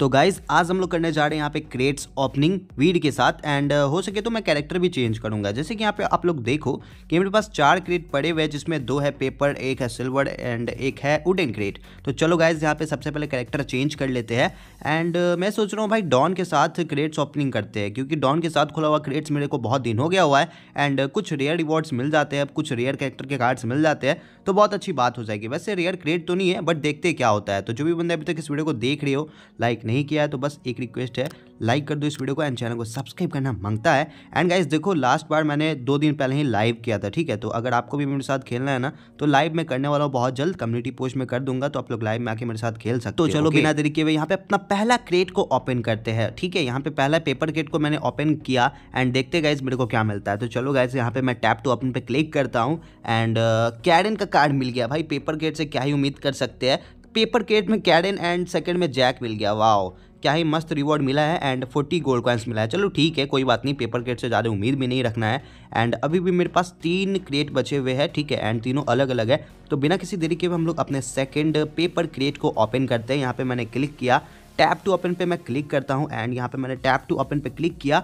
तो गाइज आज हम लोग करने जा रहे हैं यहाँ पे क्रेट्स ओपनिंग वीड के साथ एंड uh, हो सके तो मैं कैरेक्टर भी चेंज करूंगा जैसे कि यहाँ पे आप लोग देखो कि मेरे पास चार क्रेट पड़े हुए हैं जिसमें दो है पेपर एक है सिल्वर एंड एक है वुडन क्रेट तो चलो गाइज यहाँ पे सबसे पहले कैरेक्टर चेंज कर लेते हैं एंड uh, मैं सोच रहा हूँ भाई डॉन के साथ क्रेट्स ओपनिंग करते हैं क्योंकि डॉन के साथ खुला हुआ क्रेट्स मेरे को बहुत दिन हो गया हुआ है एंड uh, कुछ रेयर रिवॉर्ड्स मिल जाते हैं कुछ रेयर कैरेक्टर के कार्ड्स मिल जाते हैं तो बहुत अच्छी बात हो जाएगी वैसे रेयर क्रेट तो नहीं है बट देखते क्या होता है तो जो भी बंदे अभी तक इस वीडियो को देख रहे हो लाइक नहीं किया है तो बस एक रिक्वेस्ट है लाइक कर दो इस वीडियो को एंड चैनल को सब्सक्राइब करना मांगता है एंड गाइज देखो लास्ट बार मैंने दो दिन पहले ही लाइव किया था ठीक है तो अगर आपको भी मेरे साथ खेलना है ना तो लाइव में करने वाला हूँ बहुत जल्द कम्युनिटी पोस्ट में कर दूंगा तो आप लोग लाइव में आके मेरे साथ खेल सकते तो हो तो चलो बिना देरी के यहाँ पे अपना पहला क्रेट को ओपन करते हैं ठीक है यहाँ पे पहला पेपर क्रेट को मैंने ओपन किया एंड देखते गाइज मेरे को क्या मिलता है तो चलो गाइज यहाँ पे मैं टैप टू ओपन पे क्लिक करता हूँ एंड कैरन uh, का कार्ड मिल गया भाई पेपर क्रेट से क्या ही उम्मीद कर सकते हैं पेपर केट में कैडन एंड सेकंड में जैक मिल गया वाओ क्या ही मस्त रिवॉर्ड मिला है एंड 40 गोल्ड कॉइन्स मिला है चलो ठीक है कोई बात नहीं पेपर केट से ज़्यादा उम्मीद भी नहीं रखना है एंड अभी भी मेरे पास तीन क्रिएट बचे हुए हैं ठीक है एंड तीनों अलग अलग है तो बिना किसी देरी के हम लोग अपने सेकेंड पेपर क्रिएट को ओपन करते हैं यहाँ पर मैंने क्लिक किया टैप टू ओपन पे मैं क्लिक करता हूँ एंड यहाँ पे मैंने टैप टू ओपन पे क्लिक किया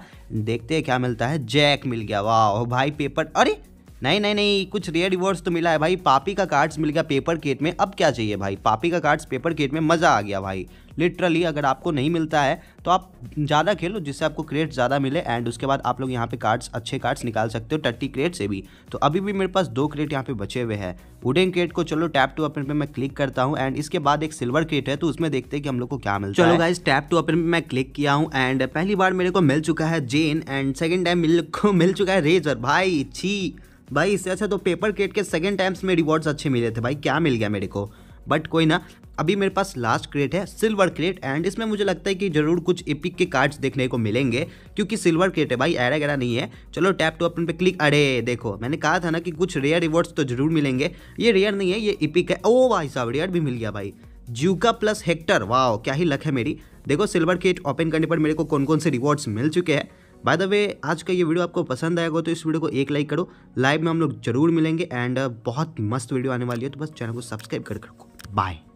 देखते हैं क्या मिलता है जैक मिल गया वाह भाई पेपर अरे नहीं नहीं नहीं कुछ रेयर रिवॉर्ड्स तो मिला है भाई पापी का कार्ड्स मिल गया पेपर केट में अब क्या चाहिए भाई पापी का कार्ड्स पेपर केट में मज़ा आ गया भाई लिटरली अगर आपको नहीं मिलता है तो आप ज़्यादा खेलो जिससे आपको क्रेट्स ज़्यादा मिले एंड उसके बाद आप लोग यहाँ पे कार्ड्स अच्छे कार्ड्स निकाल सकते हो टट्टी क्रेट से भी तो अभी भी मेरे पास दो क्रेट यहाँ पे बचे हुए हैं वुडन क्रेट को चलो टैप टू अपन पे मैं क्लिक करता हूँ एंड इसके बाद एक सिल्वर क्रेट है तो उसमें देखते हैं कि हम लोग को क्या मिलता है चलो गाइज टैप टू अपन पे मैं क्लिक किया हूँ एंड पहली बार मेरे को मिल चुका है जेन एंड सेकेंड टाइम मिल मिल चुका है रेजर भाई छी भाई इससे अच्छा तो पेपर क्रेट के सेकेंड टाइम्स में रिवॉर्ड्स अच्छे मिले थे भाई क्या मिल गया मेरे को बट कोई ना अभी मेरे पास लास्ट क्रेट है सिल्वर क्रेट एंड इसमें मुझे लगता है कि जरूर कुछ इपिक के कार्ड्स देखने को मिलेंगे क्योंकि सिल्वर क्रेट है भाई ऐरा गैरा नहीं है चलो टैप टू अपन पे क्लिक अरे देखो मैंने कहा था ना कि कुछ रेयर रिवॉर्ड्स तो जरूर मिलेंगे ये रेयर नहीं है ये इपिक है ओ भाई साहब रेयर भी मिल गया भाई जूका प्लस हेक्टर वाह क्या ही लक है मेरी देखो सिल्वर क्रेट ओपन करने पर मेरे को कौन कौन से रिवॉर्ड्स मिल चुके हैं बाय द वे आज का ये वीडियो आपको पसंद आएगा तो इस वीडियो को एक लाइक करो लाइव में हम लोग जरूर मिलेंगे एंड बहुत मस्त वीडियो आने वाली है तो बस चैनल को सब्सक्राइब कर रखो बाय